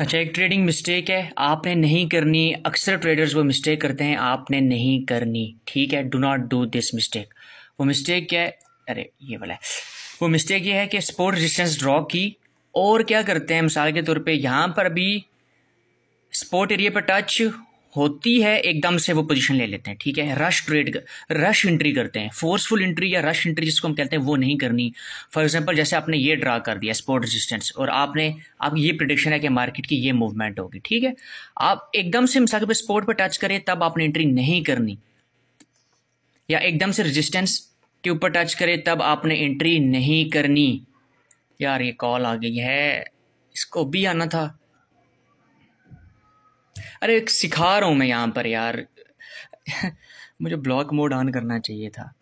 अच्छा एक trading mistake है आपने नहीं करनी अक्सर ट्रेडर्स वो मिस्टेक करते हैं आपने नहीं करनी ठीक है do not do this mistake वो मिस्टेक क्या है अरे ये वाला है वो मिस्टेक ये है कि स्पोर्ट रजिस्टेंस ड्रॉ की और क्या करते हैं मिसाल के तौर पे यहाँ पर भी स्पोर्ट एरिया पर टच होती है एकदम से वो पोजीशन ले लेते हैं ठीक है रश ट्रेड रश एंट्री करते हैं फोर्सफुल एंट्री या रश एंट्री जिसको हम कहते हैं वो नहीं करनी फॉर एग्जांपल जैसे आपने ये ड्रा कर दिया स्पोर्ट रेजिस्टेंस और आपने अब आप ये प्रिडिक्शन है कि मार्केट की ये मूवमेंट होगी ठीक है आप एकदम से मिसाल के स्पोर्ट पर टच करें तब आपने एंट्री नहीं करनी या एकदम से रजिस्टेंस के ऊपर टच करें तब आपने एंट्री नहीं करनी यार ये कॉल आ गई है इसको भी आना था अरे सिखा रहा हूँ मैं यहाँ पर यार मुझे ब्लॉक मोड ऑन करना चाहिए था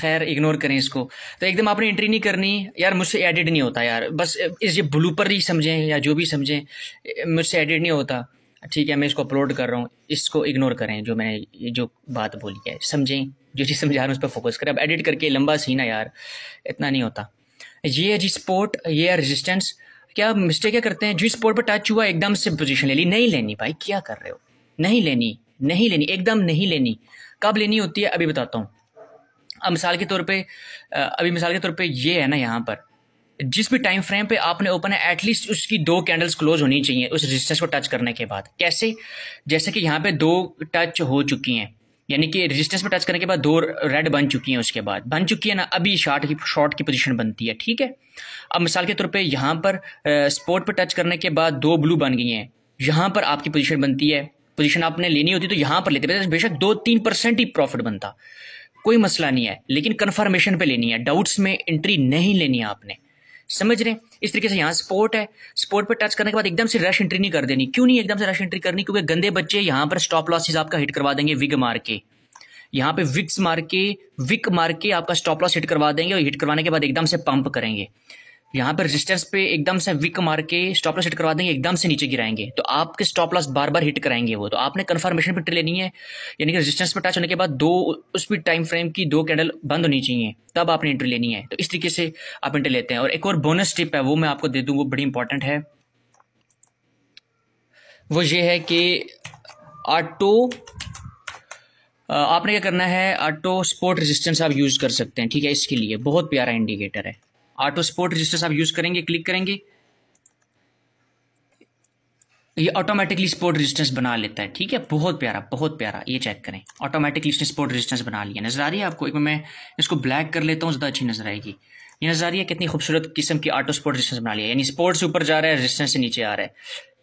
खैर इग्नोर करें इसको तो एकदम आपने एंट्री नहीं करनी यार मुझसे एडिट नहीं होता यार बस इस ये ब्लूपर ही समझें या जो भी समझें मुझसे एडिट नहीं होता ठीक है मैं इसको अपलोड कर रहा हूँ इसको इग्नोर करें जो मैंने ये जो बात बोली है समझें जो चीज़ समझा रहा हूँ उस पर फोकस करें अब एडिट करके लंबा सीना यार इतना नहीं होता ये है जी स्पोर्ट ये है रेजिस्टेंस क्या मिस्टेक क्या करते हैं जिस स्पॉट पर टच हुआ एकदम से पोजीशन ले ली नहीं लेनी भाई क्या कर रहे हो नहीं लेनी नहीं लेनी एकदम नहीं लेनी कब लेनी होती है अभी बताता हूँ अब मिसाल के तौर पे अभी मिसाल के तौर पे ये है ना यहाँ पर जिस भी टाइम फ्रेम पे आपने ओपन है एटलीस्ट उसकी दो कैंडल्स क्लोज होनी चाहिए उस रजिस्टर्स को टच करने के बाद कैसे जैसे कि यहाँ पे दो टच हो चुकी हैं यानी कि रेजिस्टेंस में टच करने के बाद दो रेड बन चुकी हैं उसके बाद बन चुकी है ना अभी शॉट की शॉट की पोजीशन बनती है ठीक है अब मिसाल के तौर पे यहाँ पर स्पोर्ट पर टच करने के बाद दो ब्लू बन गई हैं यहाँ पर आपकी पोजीशन बनती है पोजीशन आपने लेनी होती तो यहाँ पर लेते बेशक दो तीन परसेंट ही प्रॉफिट बनता कोई मसला नहीं है लेकिन कन्फर्मेशन पर लेनी है डाउट्स में एंट्री नहीं लेनी है आपने समझ रहे हैं इस तरीके से यहाँ स्पोर्ट है स्पोर्ट पर टच करने के बाद एकदम से रश एंट्री नहीं कर देनी क्यों नहीं एकदम से रश एंट्री करनी क्योंकि गंदे बच्चे यहाँ पर स्टॉप लॉसिस आपका हिट करवा देंगे विग मार के यहाँ पे विक्स मार के विक मार के आपका स्टॉप लॉस हिट करवा देंगे और हिट करवाने के बाद एकदम से पंप करेंगे यहाँ पर रेजिस्टेंस पे एकदम से विक मार के स्टॉप लॉस हिट करवा देंगे एकदम से नीचे गिराएंगे तो आपके स्टॉप लॉस बार बार हिट कराएंगे वो तो आपने कन्फर्मेशन पिट लेनी है यानी कि रेजिस्टेंस पर टच होने के बाद दो उस भी टाइम फ्रेम की दो कैंडल बंद होनी चाहिए तब आपने एंट्री लेनी है तो इस तरीके से आप एंट्री लेते हैं और एक और बोनस टिप है वो मैं आपको दे दूँ वो बड़ी इंपॉर्टेंट है वो ये है कि ऑटो आपने क्या करना है ऑटो स्पोर्ट रेजिस्टेंस आप यूज़ कर सकते हैं ठीक है इसके लिए बहुत प्यारा इंडिकेटर है ऑटो स्पोर्ट रजिस्टर्स आप यूज करेंगे क्लिक करेंगे ये ऑटोमेटिकली स्पोर्ट रजिस्टेंस बना लेता है ठीक है बहुत प्यारा बहुत प्यारा ये चेक करें ऑटोमेटिकली इसने स्पोर्ट रजिस्टेंस बना लिया नजर आ रही है आपको एक मैं इसको ब्लैक कर लेता हूँ ज़्यादा अच्छी नजर आएगी ये नजर आ रही है कितनी खूबसूरत किस्म की ऑटो स्पोर्ट रजिस्टेंस बना लिया यानी स्पोर्ट से ऊपर जा रहा है रजिस्टेंस से नीचे आ रहा है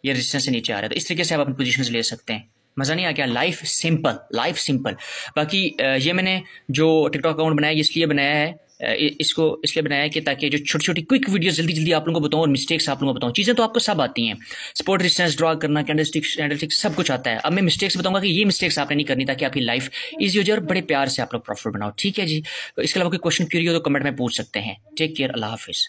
ये रजिस्टेंस से नीचे आ रहा है तो इस तरीके से आप अपनी पोजिशन ले सकते हैं मज़ा नहीं आ गया लाइफ सिंपल लाइफ सिंपल बाकी ये मैंने जो टिकटॉक अकाउंट बनाया इसलिए बनाया है इसको इसलिए बनाया कि ताकि जो छोटी छोटी क्विक वीडियो जल्दी जल्दी आप लोगों को बताऊँ और मिस्टेक्स आप लोगों को बताऊँ चीज़ें तो आपको सब आती हैं स्पोर्ट डिस्टेंस ड्रॉ करना कैंडलस्टिक्स कैंडलस्टिक्स सब कुछ आता है अब मैं मिस्टेक्स बताऊंगा कि ये मिस्टेक्स आपने नहीं करनी ताकि आपकी लाइफ ईजी हो जाए और बड़े प्यार से आप लोग प्रॉफिट बनाओ ठीक है जी तो इसके अलावा कोई क्वेश्चन क्यूरी हो तो कमेंट में पूछ सकते हैं टेक केयर अल्लाह हाफिज़